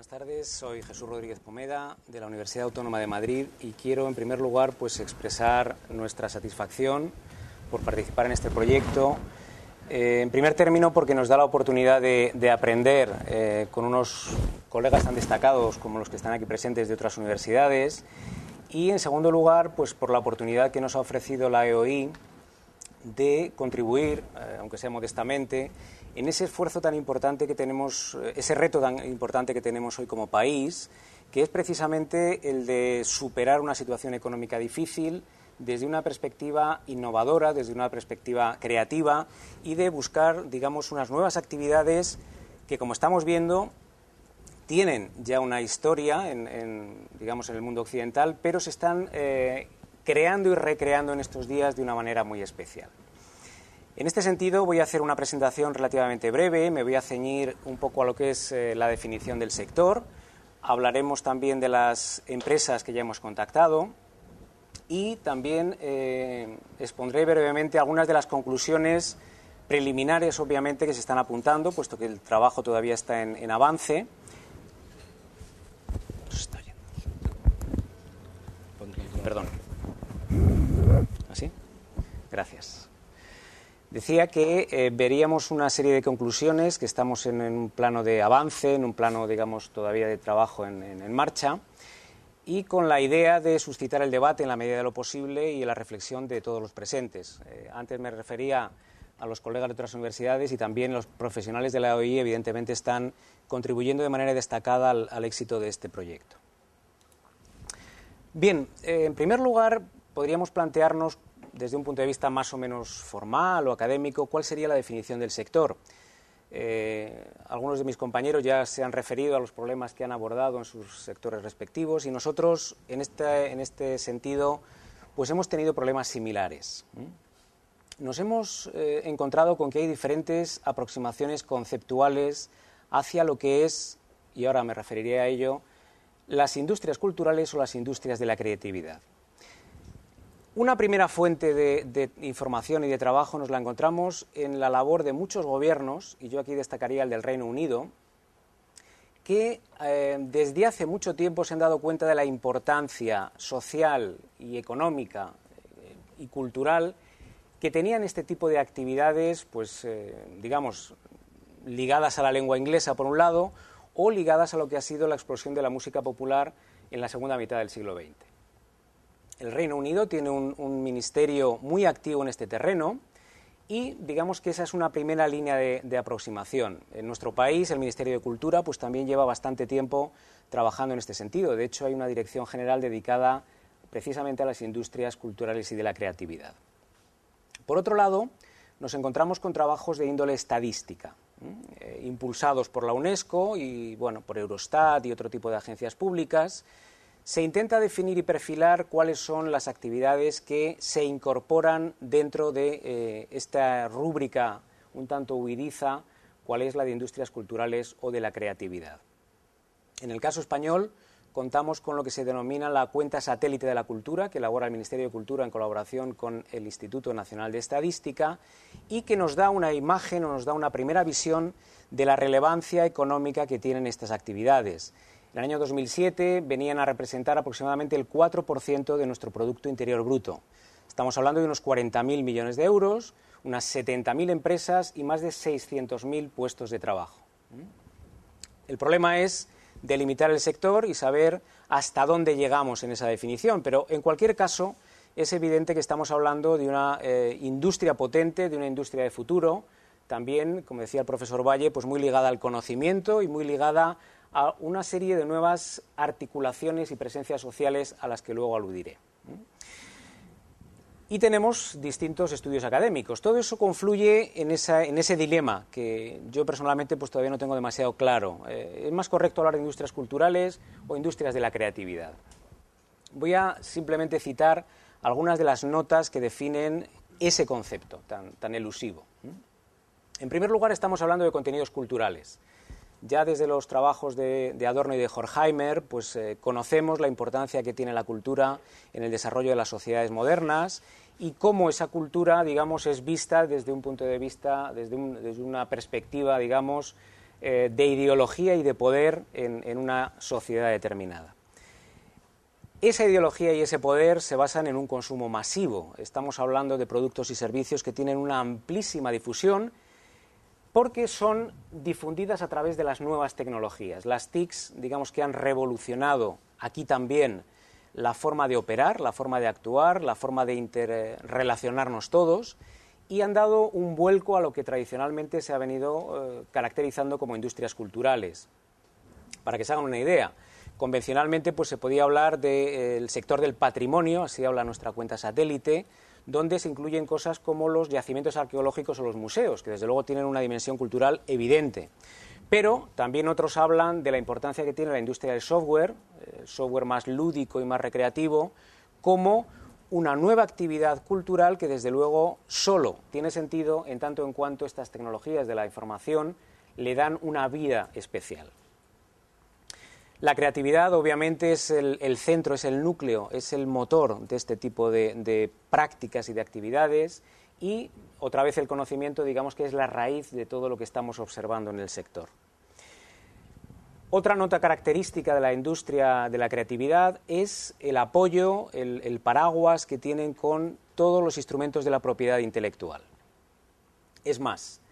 Buenas tardes, soy Jesús Rodríguez Pomeda de la Universidad Autónoma de Madrid y quiero en primer lugar pues expresar nuestra satisfacción por participar en este proyecto. Eh, en primer término porque nos da la oportunidad de, aprender eh, con unos colegas tan destacados como los que están aquí presentes de otras universidades y en segundo lugar pues por la oportunidad que nos ha ofrecido la EOI de contribuir, eh, aunque sea modestamente, en ese esfuerzo tan importante que tenemos, eh, ese reto tan importante que tenemos hoy como país, que es precisamente el de superar una situación económica difícil desde una perspectiva innovadora, desde una perspectiva creativa y de buscar, digamos, unas nuevas actividades que, como estamos viendo, tienen ya una historia en, digamos, en el mundo occidental, pero se están eh, creando y recreando en estos días de una manera muy especial. En este sentido, voy a hacer una presentación relativamente breve, me voy a ceñir un poco a lo que es eh, la definición del sector, hablaremos también de las empresas que ya hemos contactado y también eh, expondré brevemente algunas de las conclusiones preliminares, obviamente, que se están apuntando, puesto que el trabajo todavía está en avance ¿Así? ¿Ah, Gracias. Decía que eh, veríamos una serie de conclusiones, que estamos en, un plano de avance, en un plano, digamos, todavía de trabajo en, marcha, y con la idea de suscitar el debate en la medida de lo posible y la reflexión de todos los presentes. Eh, antes me refería a los colegas de otras universidades y también los profesionales de la OI, evidentemente, están contribuyendo de manera destacada al, éxito de este proyecto. Bien, eh, en primer lugar, podríamos plantearnos desde un punto de vista más o menos formal o académico cuál sería la definición del sector. Eh, algunos de mis compañeros ya se han referido a los problemas que han abordado en sus sectores respectivos y nosotros, en este, sentido, pues hemos tenido problemas similares. Nos hemos eh, encontrado con que hay diferentes aproximaciones conceptuales hacia lo que es, y ahora me referiré a ello, las industrias culturales o las industrias de la creatividad. Una primera fuente de, información y de trabajo nos la encontramos en la labor de muchos gobiernos, y yo aquí destacaría el del Reino Unido, que eh, desde hace mucho tiempo se han dado cuenta de la importancia social y económica eh, y cultural que tenían este tipo de actividades, pues eh, digamos, ligadas a la lengua inglesa por un lado, o ligadas a lo que ha sido la explosión de la música popular en la segunda mitad del siglo XX el Reino Unido tiene un, ministerio muy activo en este terreno y digamos que esa es una primera línea de, aproximación. En nuestro país, el Ministerio de Cultura pues también lleva bastante tiempo trabajando en este sentido. De hecho, hay una dirección general dedicada precisamente a las industrias culturales y de la creatividad. Por otro lado, nos encontramos con trabajos de índole estadística, eh, impulsados por la UNESCO y bueno, por Eurostat y otro tipo de agencias públicas se intenta definir y perfilar cuáles son las actividades que se incorporan dentro de eh, esta rúbrica un tanto huidiza, cuál es la de industrias culturales o de la creatividad. En el caso español, contamos con lo que se denomina la cuenta satélite de la cultura, que elabora el Ministerio de Cultura en colaboración con el Instituto Nacional de Estadística y que nos da una imagen o nos da una primera visión de la relevancia económica que tienen estas actividades. En el año 2007 venían a representar aproximadamente el 4% de nuestro Producto Interior Bruto. Estamos hablando de unos 40.000 millones de euros, unas 70.000 empresas y más de 600.000 puestos de trabajo. El problema es delimitar el sector y saber hasta dónde llegamos en esa definición, pero en cualquier caso es evidente que estamos hablando de una eh, industria potente, de una industria de futuro, también, como decía el profesor Valle, pues muy ligada al conocimiento y muy ligada a una serie de nuevas articulaciones y presencias sociales a las que luego aludiré. Y tenemos distintos estudios académicos. Todo eso confluye en, ese dilema que yo personalmente pues, todavía no tengo demasiado claro. Eh, ¿Es más correcto hablar de industrias culturales o industrias de la creatividad? Voy a simplemente citar algunas de las notas que definen ese concepto tan, tan elusivo. En primer lugar, estamos hablando de contenidos culturales. Ya desde los trabajos de, Adorno y de Horkheimer, pues eh, conocemos la importancia que tiene la cultura en el desarrollo de las sociedades modernas y cómo esa cultura, digamos, es vista desde un punto de vista, desde, una perspectiva, digamos, eh, de ideología y de poder en, en una sociedad determinada. Esa ideología y ese poder se basan en un consumo masivo. Estamos hablando de productos y servicios que tienen una amplísima difusión porque son difundidas a través de las nuevas tecnologías. Las TICs, digamos que han revolucionado aquí también la forma de operar, la forma de actuar, la forma de interrelacionarnos todos y han dado un vuelco a lo que tradicionalmente se ha venido eh, caracterizando como industrias culturales. Para que se hagan una idea, convencionalmente pues, se podía hablar del sector del patrimonio, así habla nuestra cuenta satélite, donde se incluyen cosas como los yacimientos arqueológicos o los museos, que desde luego tienen una dimensión cultural evidente. Pero también otros hablan de la importancia que tiene la industria del software, el software más lúdico y más recreativo, como una nueva actividad cultural que desde luego solo tiene sentido en tanto en cuanto estas tecnologías de la información le dan una vida especial. La creatividad obviamente es el, centro, es el núcleo, es el motor de este tipo de, prácticas y de actividades y otra vez el conocimiento digamos que es la raíz de todo lo que estamos observando en el sector. Otra nota característica de la industria de la creatividad es el apoyo, el, el paraguas que tienen con todos los instrumentos de la propiedad intelectual. Es más,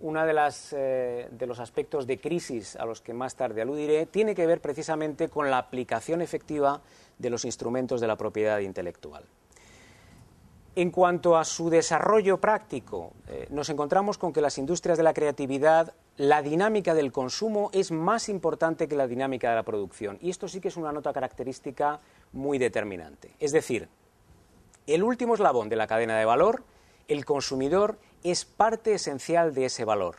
uno eh, de, los aspectos de crisis a los que más tarde aludiré tiene que ver precisamente con la aplicación efectiva de los instrumentos de la propiedad intelectual. En cuanto a su desarrollo práctico, eh, nos encontramos con que las industrias de la creatividad, la dinámica del consumo es más importante que la dinámica de la producción. Y esto sí que es una nota característica muy determinante. Es decir, el último eslabón de la cadena de valor, el consumidor, es parte esencial de ese valor.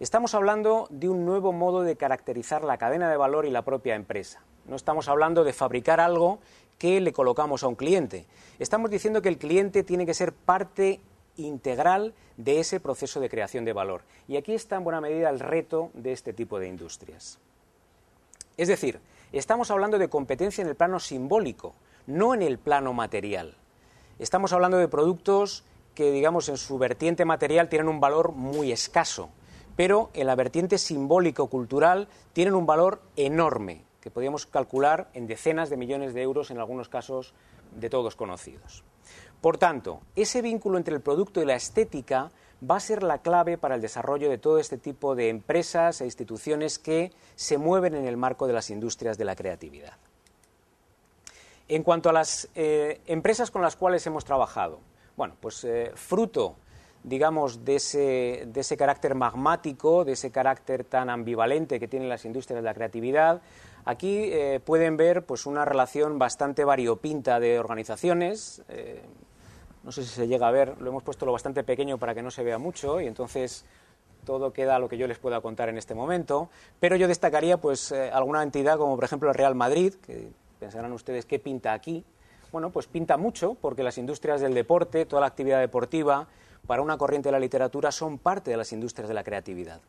Estamos hablando de un nuevo modo de caracterizar la cadena de valor y la propia empresa. No estamos hablando de fabricar algo que le colocamos a un cliente. Estamos diciendo que el cliente tiene que ser parte integral de ese proceso de creación de valor. Y aquí está en buena medida el reto de este tipo de industrias. Es decir, estamos hablando de competencia en el plano simbólico, no en el plano material. Estamos hablando de productos que, digamos, en su vertiente material tienen un valor muy escaso, pero en la vertiente simbólico-cultural tienen un valor enorme, que podríamos calcular en decenas de millones de euros, en algunos casos de todos conocidos. Por tanto, ese vínculo entre el producto y la estética va a ser la clave para el desarrollo de todo este tipo de empresas e instituciones que se mueven en el marco de las industrias de la creatividad. En cuanto a las eh, empresas con las cuales hemos trabajado, bueno, pues eh, fruto, digamos, de ese, de ese carácter magmático, de ese carácter tan ambivalente que tienen las industrias de la creatividad, aquí eh, pueden ver pues, una relación bastante variopinta de organizaciones. Eh, no sé si se llega a ver, lo hemos puesto lo bastante pequeño para que no se vea mucho y entonces todo queda a lo que yo les pueda contar en este momento, pero yo destacaría pues alguna entidad como por ejemplo el Real Madrid, que pensarán ustedes qué pinta aquí, bueno, pues pinta mucho porque las industrias del deporte, toda la actividad deportiva, para una corriente de la literatura son parte de las industrias de la creatividad.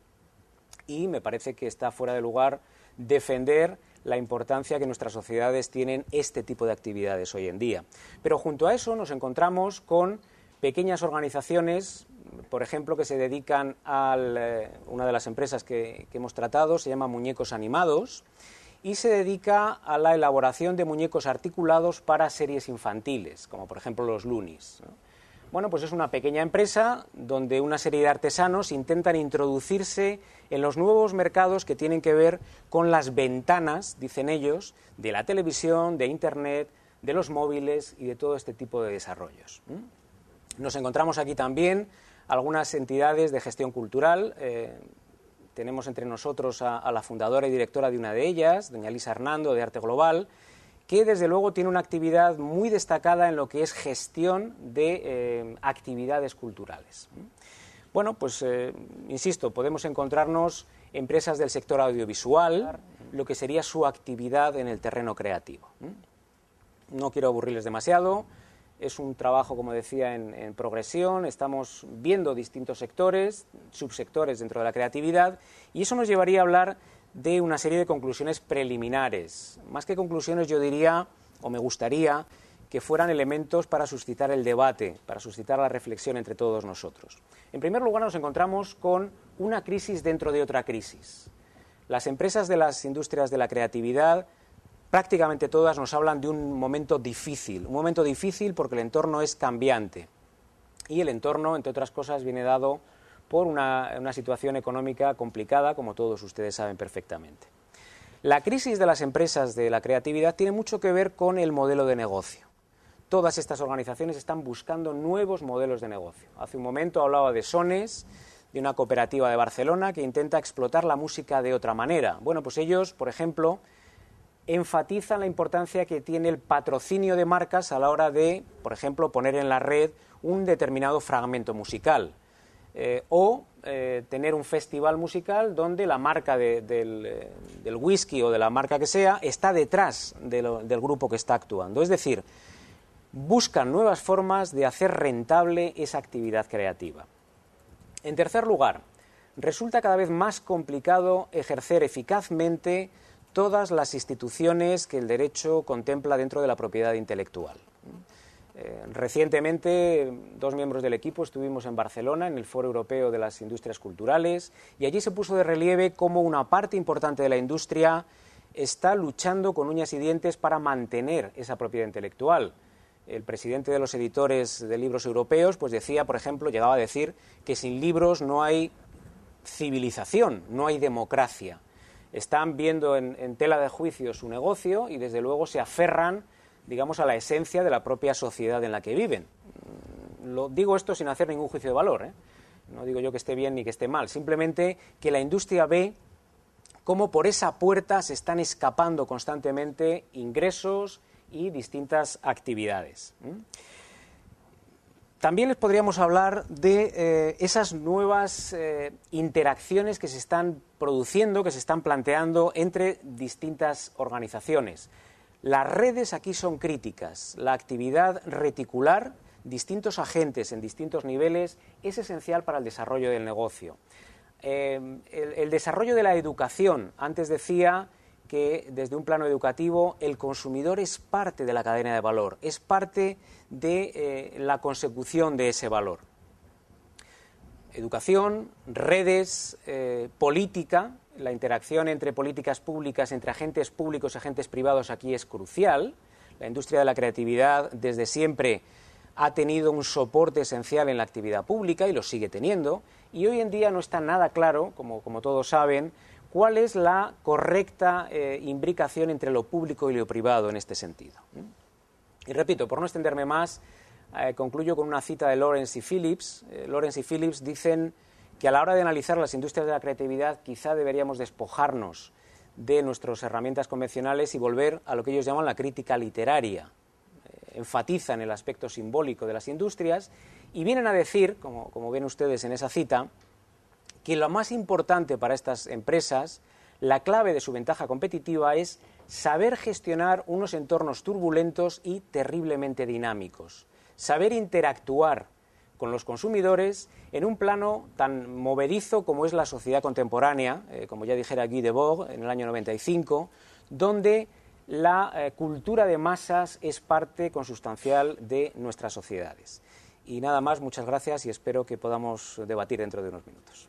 Y me parece que está fuera de lugar defender la importancia que nuestras sociedades tienen este tipo de actividades hoy en día. Pero junto a eso nos encontramos con pequeñas organizaciones, por ejemplo, que se dedican a eh, una de las empresas que hemos tratado, se llama Muñecos Animados, y se dedica a la elaboración de muñecos articulados para series infantiles, como por ejemplo los Lunis. Bueno, pues es una pequeña empresa donde una serie de artesanos intentan introducirse en los nuevos mercados que tienen que ver con las ventanas, dicen ellos, de la televisión, de Internet, de los móviles y de todo este tipo de desarrollos. Nos encontramos aquí también algunas entidades de gestión cultural. Eh, tenemos entre nosotros a, la fundadora y directora de una de ellas, doña Lisa Hernando, de Arte Global, que desde luego tiene una actividad muy destacada en lo que es gestión de eh, actividades culturales. Bueno, pues eh, insisto, podemos encontrarnos empresas del sector audiovisual, lo que sería su actividad en el terreno creativo. No quiero aburrirles demasiado. Es un trabajo, como decía, en, progresión. Estamos viendo distintos sectores, subsectores dentro de la creatividad, y eso nos llevaría a hablar de una serie de conclusiones preliminares. Más que conclusiones, yo diría, o me gustaría, que fueran elementos para suscitar el debate, para suscitar la reflexión entre todos nosotros. En primer lugar, nos encontramos con una crisis dentro de otra crisis. Las empresas de las industrias de la creatividad prácticamente todas nos hablan de un momento difícil, un momento difícil porque el entorno es cambiante. Y el entorno, entre otras cosas, viene dado por una, situación económica complicada, como todos ustedes saben perfectamente. La crisis de las empresas de la creatividad tiene mucho que ver con el modelo de negocio. Todas estas organizaciones están buscando nuevos modelos de negocio. Hace un momento hablaba de Sones, de una cooperativa de Barcelona que intenta explotar la música de otra manera. Bueno, pues ellos, por ejemplo, enfatizan la importancia que tiene el patrocinio de marcas a la hora de, por ejemplo, poner en la red un determinado fragmento musical eh, o eh, tener un festival musical donde la marca eh, del, whisky o de la marca que sea está detrás del grupo que está actuando. Es decir, buscan nuevas formas de hacer rentable esa actividad creativa. En tercer lugar, resulta cada vez más complicado ejercer eficazmente todas las instituciones que el derecho contempla dentro de la propiedad intelectual. Eh, recientemente, dos miembros del equipo estuvimos en Barcelona, en el Foro Europeo de las Industrias Culturales, y allí se puso de relieve cómo una parte importante de la industria está luchando con uñas y dientes para mantener esa propiedad intelectual. El presidente de los editores de libros europeos pues decía, por ejemplo, llegaba a decir que sin libros no hay civilización, no hay democracia están viendo en, tela de juicio su negocio y desde luego se aferran, digamos, a la esencia de la propia sociedad en la que viven. Mm, lo, digo esto sin hacer ningún juicio de valor. ¿eh? No digo yo que esté bien ni que esté mal. Simplemente que la industria ve cómo por esa puerta se están escapando constantemente ingresos y distintas actividades. También les podríamos hablar de eh, esas nuevas eh, interacciones que se están produciendo, que se están planteando entre distintas organizaciones. Las redes aquí son críticas. La actividad reticular, distintos agentes en distintos niveles, es esencial para el desarrollo del negocio. Eh, el desarrollo de la educación, antes decía, que desde un plano educativo el consumidor es parte de la cadena de valor, es parte de eh, la consecución de ese valor. Educación, redes, eh, política, la interacción entre políticas públicas, entre agentes públicos y agentes privados aquí es crucial. La industria de la creatividad desde siempre ha tenido un soporte esencial en la actividad pública y lo sigue teniendo. Y hoy en día no está nada claro, como todos saben, ¿Cuál es la correcta eh, imbricación entre lo público y lo privado en este sentido? Y repito, por no extenderme más, eh, concluyo con una cita de Lawrence y Phillips. Eh, Lawrence y Phillips dicen que a la hora de analizar las industrias de la creatividad quizá deberíamos despojarnos de nuestras herramientas convencionales y volver a lo que ellos llaman la crítica literaria. enfatizan el aspecto simbólico de las industrias y vienen a decir, como ven ustedes en esa cita, que lo más importante para estas empresas, la clave de su ventaja competitiva es saber gestionar unos entornos turbulentos y terriblemente dinámicos, saber interactuar con los consumidores en un plano tan movedizo como es la sociedad contemporánea, eh, como ya dijera Guy Debord en el año 95, donde la eh, cultura de masas es parte consustancial de nuestras sociedades. Y nada más, muchas gracias y espero que podamos debatir dentro de unos minutos.